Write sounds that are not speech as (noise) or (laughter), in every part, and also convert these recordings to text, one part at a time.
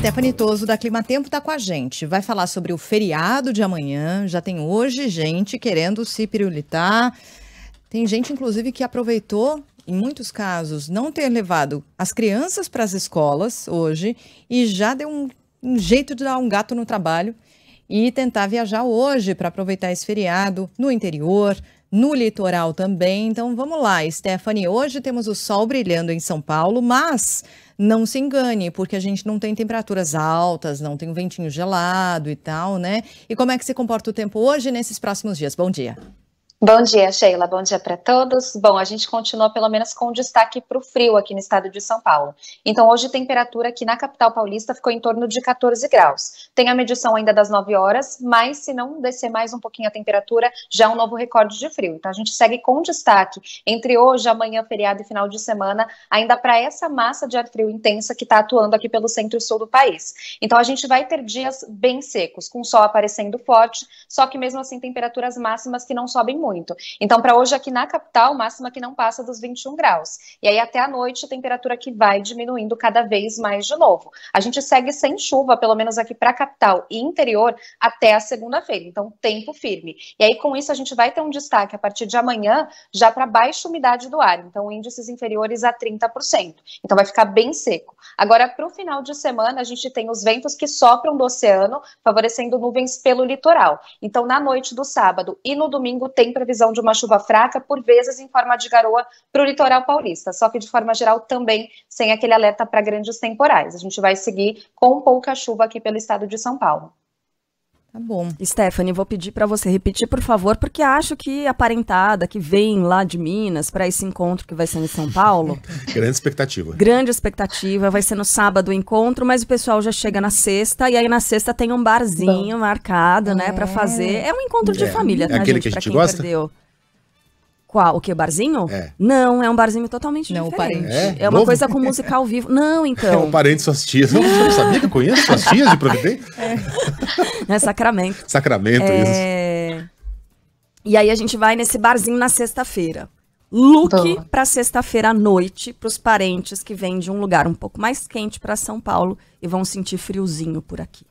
Stephanie Toso, da Climatempo, está com a gente. Vai falar sobre o feriado de amanhã. Já tem hoje gente querendo se pirulitar. Tem gente, inclusive, que aproveitou, em muitos casos, não ter levado as crianças para as escolas hoje e já deu um, um jeito de dar um gato no trabalho e tentar viajar hoje para aproveitar esse feriado no interior, no litoral também. Então vamos lá, Stephanie. Hoje temos o sol brilhando em São Paulo, mas não se engane, porque a gente não tem temperaturas altas, não tem um ventinho gelado e tal, né? E como é que se comporta o tempo hoje nesses próximos dias? Bom dia. Bom dia, Sheila. Bom dia para todos. Bom, a gente continua pelo menos com destaque para o frio aqui no estado de São Paulo. Então, hoje a temperatura aqui na capital paulista ficou em torno de 14 graus. Tem a medição ainda das 9 horas, mas se não descer mais um pouquinho a temperatura, já é um novo recorde de frio. Então, a gente segue com destaque entre hoje, amanhã, feriado e final de semana, ainda para essa massa de ar frio intensa que está atuando aqui pelo centro-sul do país. Então, a gente vai ter dias bem secos, com sol aparecendo forte, só que mesmo assim temperaturas máximas que não sobem muito muito. Então, para hoje aqui na capital, máxima é que não passa dos 21 graus. E aí até a noite, a temperatura que vai diminuindo cada vez mais de novo. A gente segue sem chuva, pelo menos aqui para a capital e interior, até a segunda-feira. Então, tempo firme. E aí com isso a gente vai ter um destaque a partir de amanhã, já para baixa umidade do ar. Então, índices inferiores a 30%. Então, vai ficar bem seco. Agora, para o final de semana, a gente tem os ventos que sopram do oceano, favorecendo nuvens pelo litoral. Então, na noite do sábado e no domingo, tem previsão de uma chuva fraca, por vezes em forma de garoa, para o litoral paulista, só que de forma geral também sem aquele alerta para grandes temporais. A gente vai seguir com pouca chuva aqui pelo estado de São Paulo. Tá bom. Stephanie, vou pedir para você repetir, por favor, porque acho que a parentada que vem lá de Minas para esse encontro que vai ser em São Paulo. (laughs) Grande expectativa. Grande expectativa. Vai ser no sábado o encontro, mas o pessoal já chega na sexta e aí na sexta tem um barzinho bom. marcado, né, para é. fazer. É um encontro de é. família, é tá, Aquele gente, que a gente gosta? Perdeu. Qual? O que? Barzinho? É. Não, é um barzinho totalmente não, diferente. É, é uma Novo? coisa com música ao vivo. Não, (laughs) é, então. É um parente de suas tias. Eu não sabia que eu conheço suas tias de Providência? É. (laughs) é Sacramento. Sacramento, é... isso. E aí a gente vai nesse barzinho na sexta-feira. Look Tô. pra sexta-feira à noite, pros parentes que vêm de um lugar um pouco mais quente para São Paulo e vão sentir friozinho por aqui.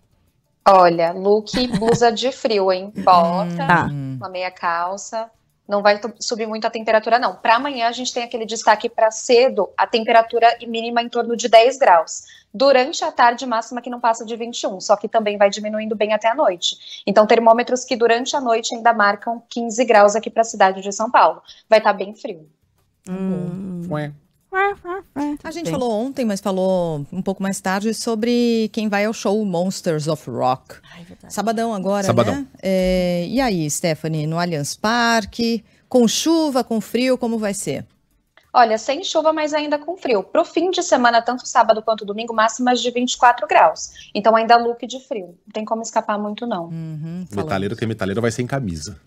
Olha, look blusa de frio, hein? (laughs) Bota, tá. uma meia calça, não vai subir muito a temperatura, não. Para amanhã, a gente tem aquele destaque para cedo, a temperatura mínima em torno de 10 graus. Durante a tarde, máxima que não passa de 21, só que também vai diminuindo bem até a noite. Então, termômetros que durante a noite ainda marcam 15 graus aqui para a cidade de São Paulo. Vai estar tá bem frio. Hum. Ué. A gente falou ontem, mas falou um pouco mais tarde, sobre quem vai ao show Monsters of Rock. Ai, Sabadão agora, né? Sabadão. né? É, e aí, Stephanie, no Allianz Parque, com chuva, com frio, como vai ser? Olha, sem chuva, mas ainda com frio. Para o fim de semana, tanto sábado quanto domingo, máximas de 24 graus. Então ainda look de frio. Não tem como escapar muito, não. Uhum, metaleiro que é metaleiro vai sem camisa.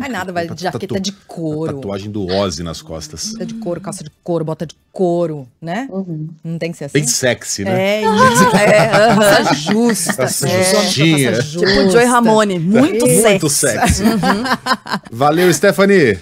é (laughs) nada, vai de jaqueta de couro. tatuagem do Ozzy nas costas. Jaqueta de couro, calça de couro, bota de couro, né? Uhum. Não tem que ser assim. Bem sexy, né? É, (laughs) é uh -huh. justa. é, justinha. Tipo Joey Ramone, muito sexy. Muito sexy. Uhum. Valeu, Stephanie.